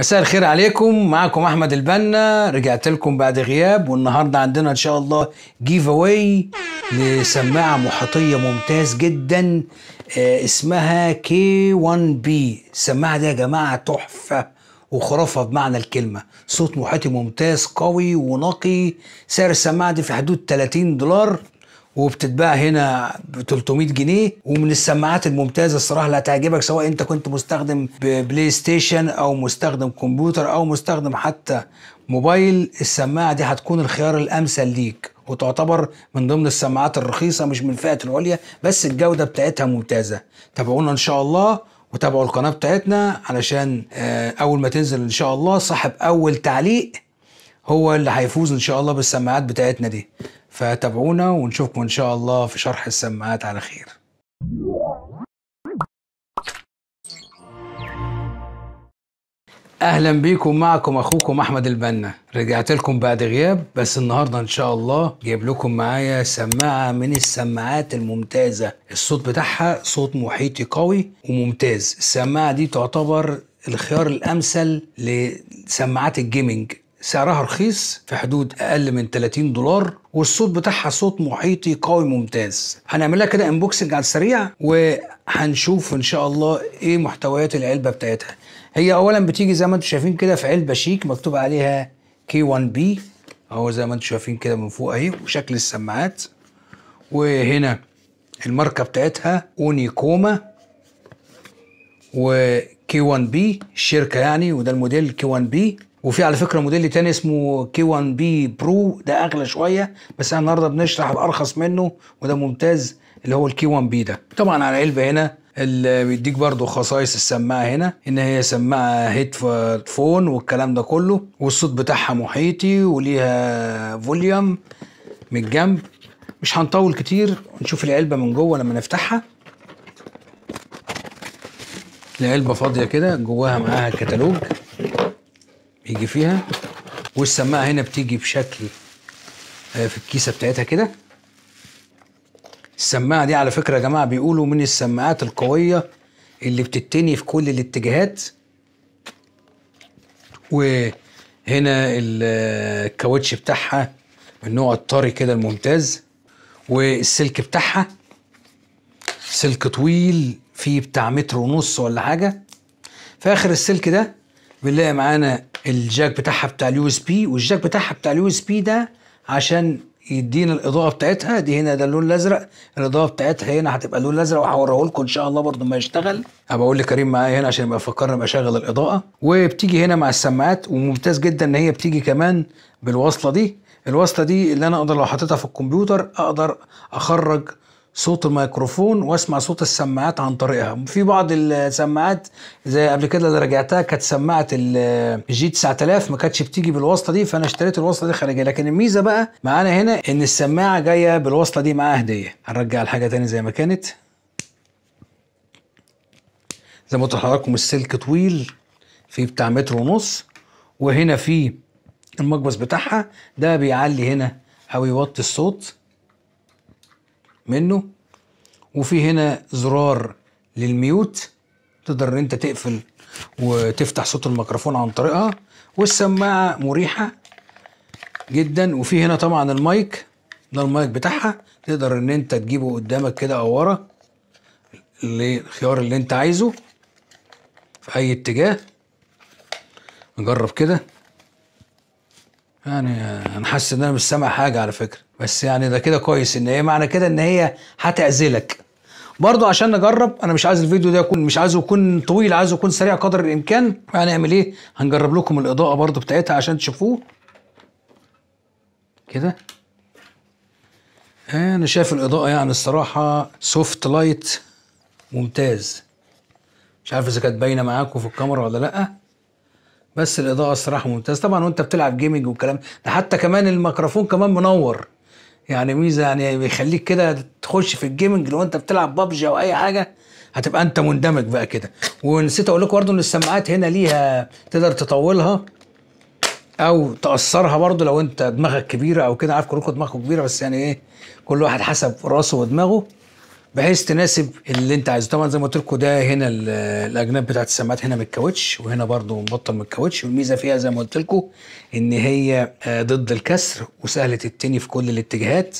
مساء الخير عليكم معكم احمد البنا رجعت لكم بعد غياب والنهارده عندنا ان شاء الله جيف اواي لسماعه محيطيه ممتاز جدا آه، اسمها كي 1 بي السماعه دي يا جماعه تحفه وخرافه بمعنى الكلمه صوت محيطي ممتاز قوي ونقي سعر السماعه دي في حدود 30 دولار وبتتباع هنا ب 300 جنيه ومن السماعات الممتازه الصراحه اللي هتعجبك سواء انت كنت مستخدم بلاي ستيشن او مستخدم كمبيوتر او مستخدم حتى موبايل السماعه دي هتكون الخيار الامثل ليك وتعتبر من ضمن السماعات الرخيصه مش من الفئه العليا بس الجوده بتاعتها ممتازه تابعونا ان شاء الله وتابعوا القناه بتاعتنا علشان آه، اول ما تنزل ان شاء الله صاحب اول تعليق هو اللي هيفوز ان شاء الله بالسماعات بتاعتنا دي فتابعونا ونشوفكم إن شاء الله في شرح السماعات على خير اهلا بيكم معكم اخوكم احمد البنا رجعت لكم بعد غياب بس النهارده ان شاء الله جايب لكم معايا سماعه من السماعات الممتازه الصوت بتاعها صوت محيطي قوي وممتاز السماعه دي تعتبر الخيار الامثل لسماعات الجيمنج سعرها رخيص في حدود اقل من 30 دولار والصوت بتاعها صوت محيطي قوي ممتاز هنعمل لها كده انبوكسنج على السريع وهنشوف ان شاء الله ايه محتويات العلبه بتاعتها هي اولا بتيجي زي ما انتم شايفين كده في علبه شيك مكتوب عليها كي 1 بي اهو زي ما انتم شايفين كده من فوق اهي وشكل السماعات وهنا الماركه بتاعتها اونيكوما وكي 1 بي الشركه يعني وده الموديل كي 1 بي وفي على فكره موديل تاني اسمه كي 1 بي برو ده اغلى شويه بس احنا النهارده بنشرح الارخص منه وده ممتاز اللي هو الكي 1 بي ده طبعا على العلبه هنا اللي بيديك برضو خصائص السماعه هنا ان هي سماعه هيد فون والكلام ده كله والصوت بتاعها محيطي وليها فوليوم من الجنب مش هنطول كتير نشوف العلبه من جوه لما نفتحها العلبه فاضيه كده جواها معاها الكتالوج يجي فيها والسماعه هنا بتيجي بشكل آه، في الكيسه بتاعتها كده السماعه دي على فكره يا جماعه بيقولوا من السماعات القويه اللي بتتني في كل الاتجاهات وهنا آه، الكاوتش بتاعها من نوع الطري كده الممتاز والسلك بتاعها سلك طويل فيه بتاع متر ونص ولا حاجه في اخر السلك ده بنلاقي معانا الجاك بتاعها بتاع اليو اس بي والجاك بتاعها بتاع اليو اس بي ده عشان يدينا الاضاءه بتاعتها دي هنا ده اللون الازرق الاضاءه بتاعتها هنا هتبقى اللون الازرق وهوريه لكم ان شاء الله برده ما يشتغل ابقى اقول لكريم معايا هنا عشان يبقى فكرنا ابقى اشغل الاضاءه وبتيجي هنا مع السماعات وممتاز جدا ان هي بتيجي كمان بالوصله دي الوصله دي اللي انا اقدر لو حطيتها في الكمبيوتر اقدر اخرج صوت الميكروفون واسمع صوت السماعات عن طريقها في بعض السماعات زي قبل كده اللي رجعتها كانت سماعه الجي 9000 ما كانتش بتيجي بالواسطه دي فانا اشتريت الواسطه دي خارجيه لكن الميزه بقى معانا هنا ان السماعه جايه بالواسطه دي معاها هديه هنرجع الحاجه تاني زي ما كانت زي ما قلت السلك طويل في بتاع متر ونص وهنا في المقبس بتاعها ده بيعلي هنا او يوطي الصوت منه وفي هنا زرار للميوت تقدر ان انت تقفل وتفتح صوت الميكروفون عن طريقها والسماعه مريحه جدا وفي هنا طبعا المايك ده المايك بتاعها تقدر ان انت تجيبه قدامك كده او ورا الخيار اللي انت عايزه في اي اتجاه نجرب كده يعني انا حاسس ان انا مش سامع حاجه على فكره بس يعني ده كده كويس ان هي معنى كده ان هي هتعزلك برضو عشان نجرب انا مش عايز الفيديو ده يكون مش عايزه يكون طويل عايزه يكون سريع قدر الامكان هنعمل يعني ايه هنجرب لكم الاضاءه برضو بتاعتها عشان تشوفوه كده انا شايف الاضاءه يعني الصراحه سوفت لايت ممتاز مش عارف اذا كانت باينه معاكم في الكاميرا ولا لا بس الاضاءه الصراحه ممتاز طبعا وانت بتلعب جيمنج والكلام ده حتى كمان الميكروفون كمان منور يعني ميزه يعني بيخليك كده تخش في الجيمنج لو انت بتلعب ببجي او اي حاجه هتبقى انت مندمج بقى كده ونسيت اقول لكم برضه ان السماعات هنا ليها تقدر تطولها او تاثرها برضه لو انت دماغك كبيره او كده عارف كلكم دماغكم كبيره بس يعني ايه كل واحد حسب راسه ودماغه بحيث تناسب اللي انت عايزه طبعا زي ما قلت لكم ده هنا الاجناب بتاعت السماعات هنا من الكاوتش وهنا برضو مبطل من الكاوتش والميزه فيها زي ما قلت لكم ان هي آه، ضد الكسر وسهله التني في كل الاتجاهات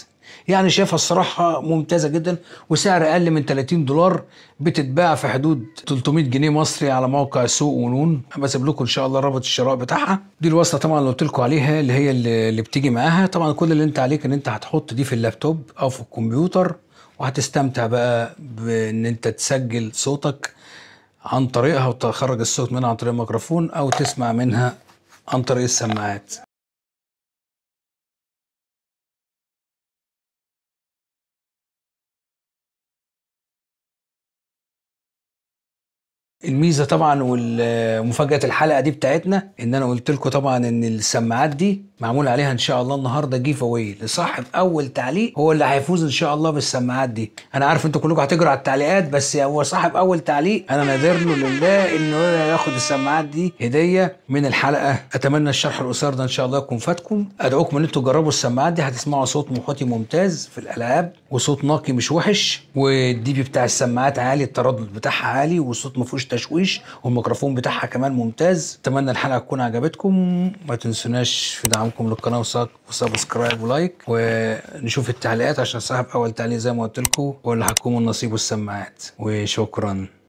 يعني شايفها الصراحة ممتازة جدا وسعر أقل من 30 دولار بتتباع في حدود 300 جنيه مصري على موقع سوق ونون بسيب لكم إن شاء الله رابط الشراء بتاعها دي الوصلة طبعا اللي قلت لكم عليها اللي هي اللي بتيجي معاها طبعا كل اللي أنت عليك إن أنت هتحط دي في اللابتوب أو في الكمبيوتر وهتستمتع بقى بان انت تسجل صوتك عن طريقها وتخرج الصوت منها عن طريق الميكروفون او تسمع منها عن طريق السماعات الميزه طبعا ومفاجاه الحلقه دي بتاعتنا ان انا قلت لكم طبعا ان السماعات دي معمول عليها ان شاء الله النهارده جيف اواي لصاحب اول تعليق هو اللي هيفوز ان شاء الله بالسماعات دي انا عارف انتوا كلكم هتجروا على التعليقات بس هو صاحب اول تعليق انا نادر له لله انه ياخد السماعات دي هديه من الحلقه اتمنى الشرح القصير ده ان شاء الله يكون فاتكم ادعوكم ان انتوا تجربوا السماعات دي هتسمعوا صوت محوطي ممتاز في الالعاب وصوت نقي مش وحش والدي بي بتاع السماعات عالي التردد بتاعها عالي والصوت ما فيهوش تشويش والميكروفون بتاعها كمان ممتاز اتمنى الحلقه تكون عجبتكم ما تنسوناش في دعم دعمكم للقناه وسبسكرايب ولايك ونشوف التعليقات عشان صاحب اول تعليق زي ما قلت لكم واللي هتكونوا النصيب والسماعات وشكرا